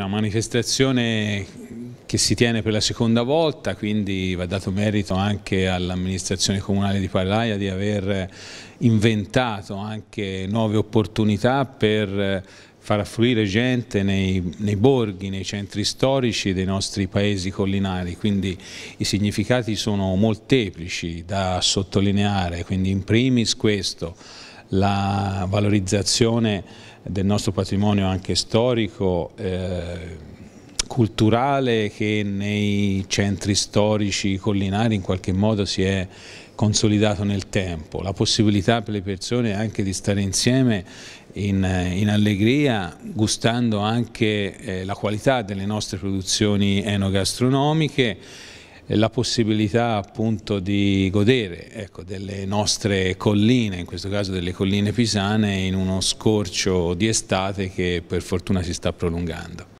Una manifestazione che si tiene per la seconda volta, quindi va dato merito anche all'amministrazione comunale di Parlaia di aver inventato anche nuove opportunità per far affluire gente nei, nei, borghi, nei centri storici dei nostri paesi collinari, quindi i significati sono molteplici da sottolineare, quindi in primis questo, la valorizzazione del nostro patrimonio anche storico, eh, culturale che nei centri storici collinari in qualche modo si è consolidato nel tempo, la possibilità per le persone anche di stare insieme in, in allegria, gustando anche eh, la qualità delle nostre produzioni enogastronomiche la possibilità appunto di godere ecco, delle nostre colline, in questo caso delle colline pisane, in uno scorcio di estate che per fortuna si sta prolungando.